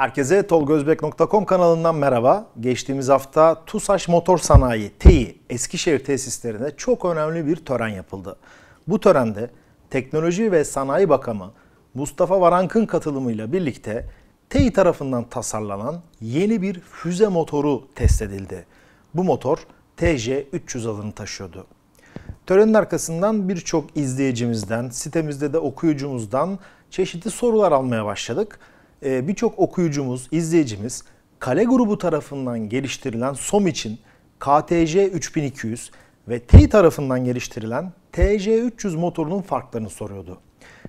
Herkese tolgozbek.com kanalından merhaba. Geçtiğimiz hafta TUSAŞ Motor Sanayi TEİ Eskişehir tesislerinde çok önemli bir tören yapıldı. Bu törende Teknoloji ve Sanayi Bakanı Mustafa Varank'ın katılımıyla birlikte TEİ tarafından tasarlanan yeni bir füze motoru test edildi. Bu motor TJ300 adını taşıyordu. Törenin arkasından birçok izleyicimizden, sitemizde de okuyucumuzdan çeşitli sorular almaya başladık e, birçok okuyucumuz, izleyicimiz kale grubu tarafından geliştirilen SOM için KTC 3200 ve T tarafından geliştirilen TC 300 motorunun farklarını soruyordu.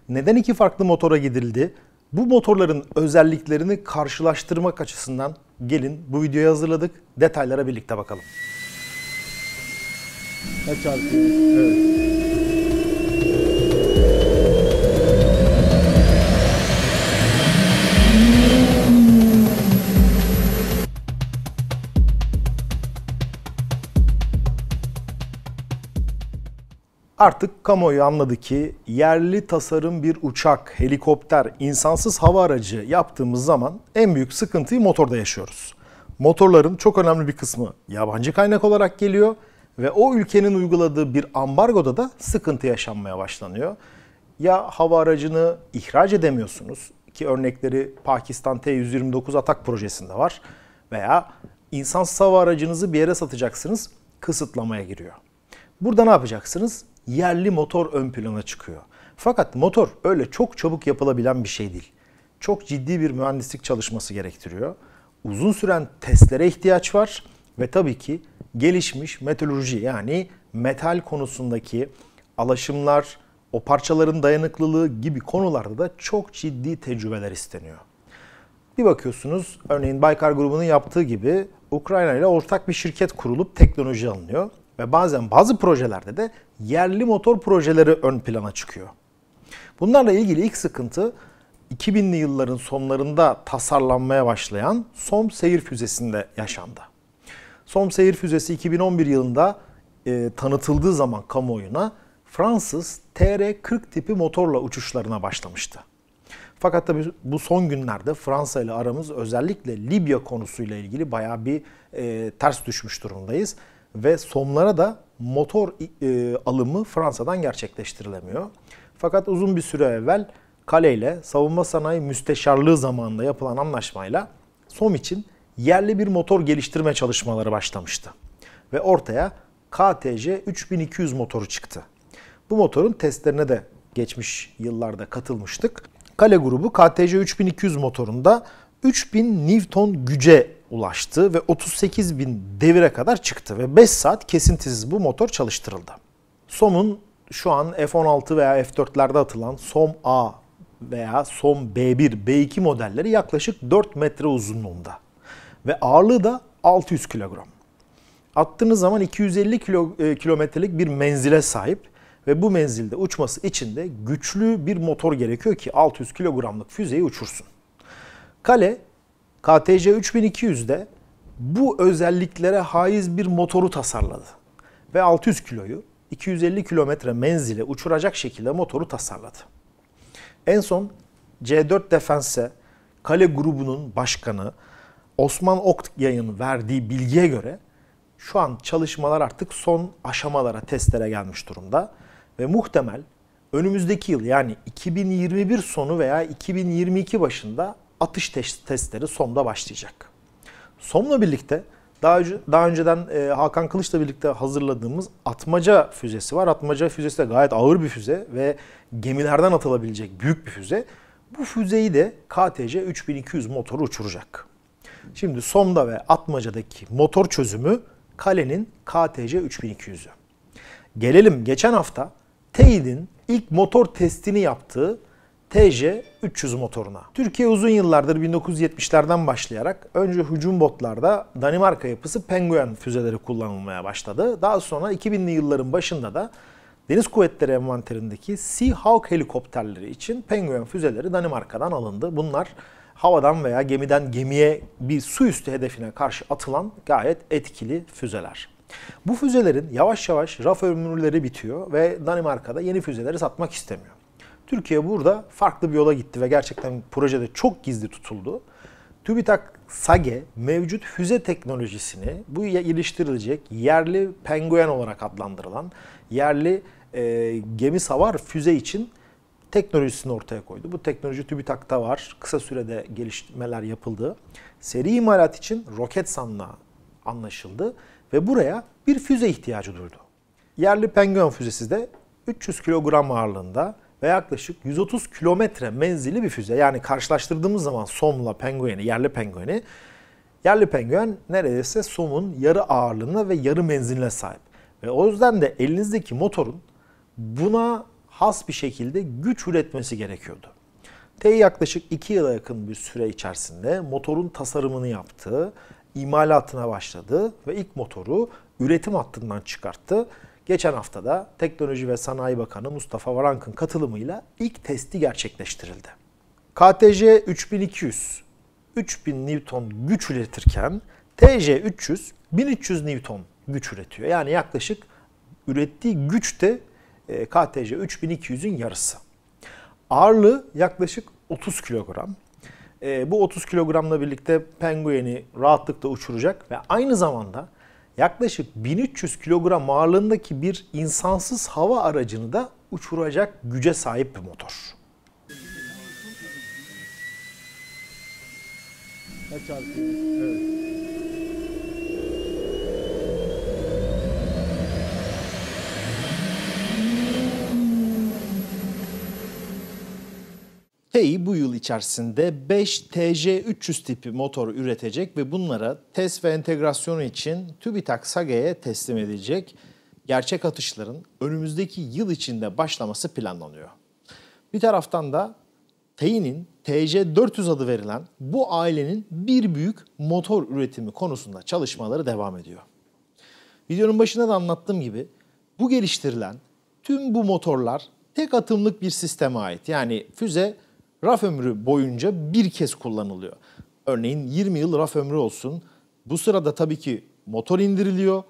Neden iki farklı motora gidildi? Bu motorların özelliklerini karşılaştırmak açısından gelin bu videoyu hazırladık. Detaylara birlikte bakalım. Kaç Evet. Artık kamuoyu anladı ki yerli tasarım bir uçak, helikopter, insansız hava aracı yaptığımız zaman en büyük sıkıntıyı motorda yaşıyoruz. Motorların çok önemli bir kısmı yabancı kaynak olarak geliyor ve o ülkenin uyguladığı bir ambargoda da sıkıntı yaşanmaya başlanıyor. Ya hava aracını ihraç edemiyorsunuz ki örnekleri Pakistan T-129 atak projesinde var veya insansız hava aracınızı bir yere satacaksınız kısıtlamaya giriyor. Burada ne yapacaksınız? yerli motor ön plana çıkıyor. Fakat motor öyle çok çabuk yapılabilen bir şey değil. Çok ciddi bir mühendislik çalışması gerektiriyor. Uzun süren testlere ihtiyaç var ve tabii ki gelişmiş metalurji yani metal konusundaki alaşımlar, o parçaların dayanıklılığı gibi konularda da çok ciddi tecrübeler isteniyor. Bir bakıyorsunuz örneğin Baykar grubunun yaptığı gibi Ukrayna ile ortak bir şirket kurulup teknoloji alınıyor ve bazen bazı projelerde de yerli motor projeleri ön plana çıkıyor. Bunlarla ilgili ilk sıkıntı 2000'li yılların sonlarında tasarlanmaya başlayan SOM seyir füzesinde yaşandı. SOM seyir füzesi 2011 yılında e, tanıtıldığı zaman kamuoyuna Fransız TR-40 tipi motorla uçuşlarına başlamıştı. Fakat tabii bu son günlerde Fransa ile aramız özellikle Libya konusuyla ilgili baya bir e, ters düşmüş durumdayız ve somlara da motor e, alımı Fransa'dan gerçekleştirilemiyor. Fakat uzun bir süre evvel Kale ile Savunma Sanayi Müsteşarlığı zamanında yapılan anlaşmayla SOM için yerli bir motor geliştirme çalışmaları başlamıştı. Ve ortaya KTC 3200 motoru çıktı. Bu motorun testlerine de geçmiş yıllarda katılmıştık. Kale grubu KTC 3200 motorunda 3000 Newton güce ulaştı ve 38 bin devire kadar çıktı ve 5 saat kesintisiz bu motor çalıştırıldı. SOM'un şu an F-16 veya F-4'lerde atılan SOM A veya SOM B1, B2 modelleri yaklaşık 4 metre uzunluğunda ve ağırlığı da 600 kilogram. Attığınız zaman 250 kilo, e, kilometrelik bir menzile sahip ve bu menzilde uçması için de güçlü bir motor gerekiyor ki 600 kilogramlık füzeyi uçursun. Kale KTC 3200'de bu özelliklere haiz bir motoru tasarladı. Ve 600 kiloyu 250 kilometre menzile uçuracak şekilde motoru tasarladı. En son C4 Defense Kale grubunun başkanı Osman Okyay'ın verdiği bilgiye göre şu an çalışmalar artık son aşamalara, testlere gelmiş durumda. Ve muhtemel önümüzdeki yıl yani 2021 sonu veya 2022 başında atış testleri SOM'da başlayacak. SOM'la birlikte daha, önce, daha önceden e, Hakan Kılıç'la birlikte hazırladığımız atmaca füzesi var. Atmaca füzesi de gayet ağır bir füze ve gemilerden atılabilecek büyük bir füze. Bu füzeyi de KTC 3200 motoru uçuracak. Şimdi Somda ve Atmaca'daki motor çözümü kalenin KTC 3200'ü. Gelelim geçen hafta Teyit'in ilk motor testini yaptığı TJ 300 motoruna. Türkiye uzun yıllardır 1970'lerden başlayarak önce hücum botlarda Danimarka yapısı Penguin füzeleri kullanılmaya başladı. Daha sonra 2000'li yılların başında da Deniz Kuvvetleri envanterindeki Sea Hawk helikopterleri için Penguin füzeleri Danimarka'dan alındı. Bunlar havadan veya gemiden gemiye bir su üstü hedefine karşı atılan gayet etkili füzeler. Bu füzelerin yavaş yavaş raf ömürleri bitiyor ve Danimarka'da yeni füzeleri satmak istemiyor. Türkiye burada farklı bir yola gitti ve gerçekten projede çok gizli tutuldu. TÜBİTAK SAGE mevcut füze teknolojisini bu geliştirilecek yerli penguen olarak adlandırılan yerli e, gemi savar füze için teknolojisini ortaya koydu. Bu teknoloji TÜBİTAK'ta var. Kısa sürede gelişmeler yapıldı. Seri imalat için roket sanla anlaşıldı ve buraya bir füze ihtiyacı duydu. Yerli Penguen füzesi de 300 kilogram ağırlığında ve yaklaşık 130 kilometre menzilli bir füze. Yani karşılaştırdığımız zaman Som'la pengueni, yerli pengueni, yerli penguen neredeyse Som'un yarı ağırlığına ve yarı menziline sahip. Ve o yüzden de elinizdeki motorun buna has bir şekilde güç üretmesi gerekiyordu. T yaklaşık 2 yıla yakın bir süre içerisinde motorun tasarımını yaptı, imalatına başladı ve ilk motoru üretim hattından çıkarttı geçen haftada Teknoloji ve Sanayi Bakanı Mustafa Varank'ın katılımıyla ilk testi gerçekleştirildi. KTC 3200 3000 Newton güç üretirken TC 300 1300 Newton güç üretiyor. Yani yaklaşık ürettiği güç de e, KTC 3200'ün yarısı. Ağırlığı yaklaşık 30 kilogram. E, bu 30 kilogramla birlikte pengueni rahatlıkla uçuracak ve aynı zamanda yaklaşık 1300 kilogram ağırlığındaki bir insansız hava aracını da uçuracak güce sahip bir motor. Kaç Evet. TEİ bu yıl içerisinde 5 TJ300 tipi motor üretecek ve bunlara test ve entegrasyonu için TÜBİTAK SAGE'ye teslim edilecek. Gerçek atışların önümüzdeki yıl içinde başlaması planlanıyor. Bir taraftan da TEİ'nin TJ400 adı verilen bu ailenin bir büyük motor üretimi konusunda çalışmaları devam ediyor. Videonun başında da anlattığım gibi bu geliştirilen tüm bu motorlar tek atımlık bir sisteme ait. Yani füze raf ömrü boyunca bir kez kullanılıyor. Örneğin 20 yıl raf ömrü olsun. Bu sırada tabii ki motor indiriliyor,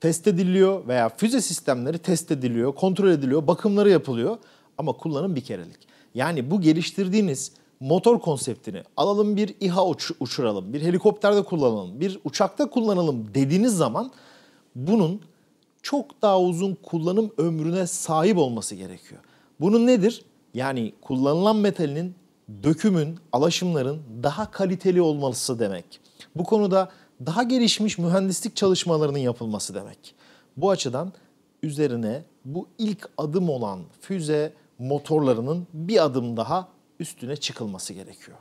test ediliyor veya füze sistemleri test ediliyor, kontrol ediliyor, bakımları yapılıyor ama kullanım bir kerelik. Yani bu geliştirdiğiniz motor konseptini alalım bir İHA uç- uçuralım, bir helikopterde kullanalım, bir uçakta kullanalım dediğiniz zaman bunun çok daha uzun kullanım ömrüne sahip olması gerekiyor. Bunun nedir? Yani kullanılan metalinin, dökümün, alaşımların daha kaliteli olması demek. Bu konuda daha gelişmiş mühendislik çalışmalarının yapılması demek. Bu açıdan üzerine bu ilk adım olan füze motorlarının bir adım daha üstüne çıkılması gerekiyor.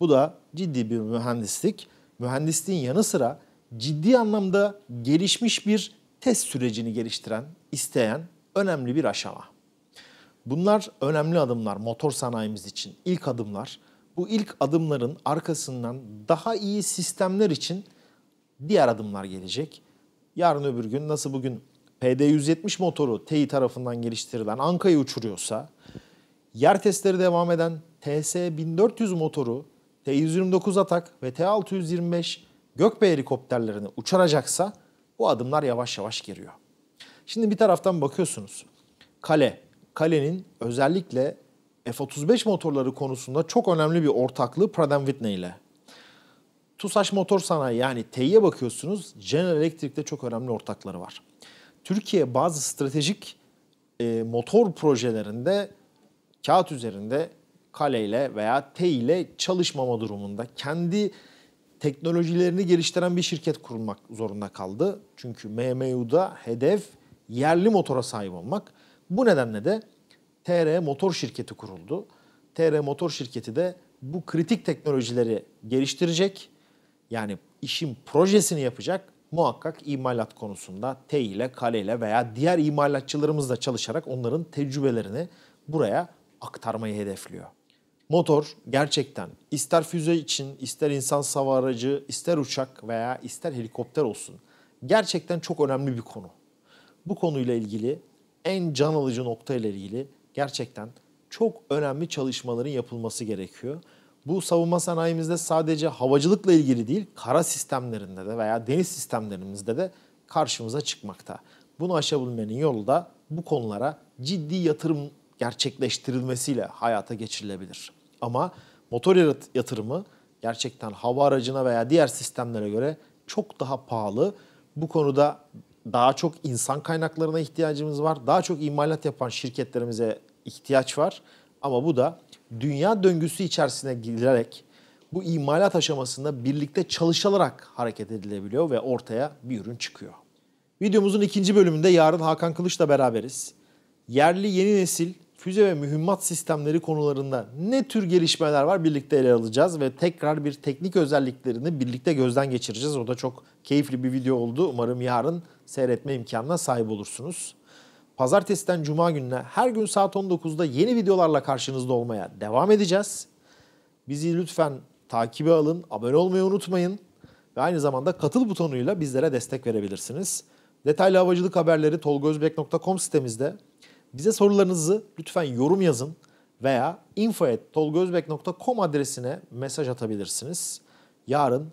Bu da ciddi bir mühendislik. Mühendisliğin yanı sıra ciddi anlamda gelişmiş bir test sürecini geliştiren, isteyen önemli bir aşama. Bunlar önemli adımlar motor sanayimiz için. ilk adımlar. Bu ilk adımların arkasından daha iyi sistemler için diğer adımlar gelecek. Yarın öbür gün nasıl bugün PD-170 motoru TEİ tarafından geliştirilen Anka'yı uçuruyorsa, yer testleri devam eden TS-1400 motoru T-129 Atak ve T-625 Gökbey helikopterlerini uçuracaksa bu adımlar yavaş yavaş giriyor. Şimdi bir taraftan bakıyorsunuz. Kale, kalenin özellikle F-35 motorları konusunda çok önemli bir ortaklığı Pratt Whitney ile. TUSAŞ Motor Sanayi yani TEİ'ye bakıyorsunuz General Electric'te çok önemli ortakları var. Türkiye bazı stratejik e, motor projelerinde kağıt üzerinde Kale ile veya T ile çalışmama durumunda kendi teknolojilerini geliştiren bir şirket kurulmak zorunda kaldı. Çünkü MMU'da hedef yerli motora sahip olmak. Bu nedenle de TR Motor Şirketi kuruldu. TR Motor Şirketi de bu kritik teknolojileri geliştirecek. Yani işin projesini yapacak. Muhakkak imalat konusunda T ile K ile veya diğer imalatçılarımızla çalışarak onların tecrübelerini buraya aktarmayı hedefliyor. Motor gerçekten ister füze için, ister insan sava aracı, ister uçak veya ister helikopter olsun gerçekten çok önemli bir konu. Bu konuyla ilgili en can alıcı nokta ile ilgili gerçekten çok önemli çalışmaların yapılması gerekiyor. Bu savunma sanayimizde sadece havacılıkla ilgili değil, kara sistemlerinde de veya deniz sistemlerimizde de karşımıza çıkmakta. Bunu aşabilmenin yolu da bu konulara ciddi yatırım gerçekleştirilmesiyle hayata geçirilebilir. Ama motor yatırımı gerçekten hava aracına veya diğer sistemlere göre çok daha pahalı. Bu konuda daha çok insan kaynaklarına ihtiyacımız var. Daha çok imalat yapan şirketlerimize ihtiyaç var. Ama bu da dünya döngüsü içerisine girerek bu imalat aşamasında birlikte çalışılarak hareket edilebiliyor ve ortaya bir ürün çıkıyor. Videomuzun ikinci bölümünde yarın Hakan Kılıç'la beraberiz. Yerli yeni nesil füze ve mühimmat sistemleri konularında ne tür gelişmeler var birlikte ele alacağız ve tekrar bir teknik özelliklerini birlikte gözden geçireceğiz. O da çok keyifli bir video oldu. Umarım yarın seyretme imkanına sahip olursunuz. Pazartesiden cuma gününe her gün saat 19'da yeni videolarla karşınızda olmaya devam edeceğiz. Bizi lütfen takibe alın, abone olmayı unutmayın ve aynı zamanda katıl butonuyla bizlere destek verebilirsiniz. Detaylı havacılık haberleri tolgozbek.com sitemizde. Bize sorularınızı lütfen yorum yazın veya info.tolgozbek.com adresine mesaj atabilirsiniz. Yarın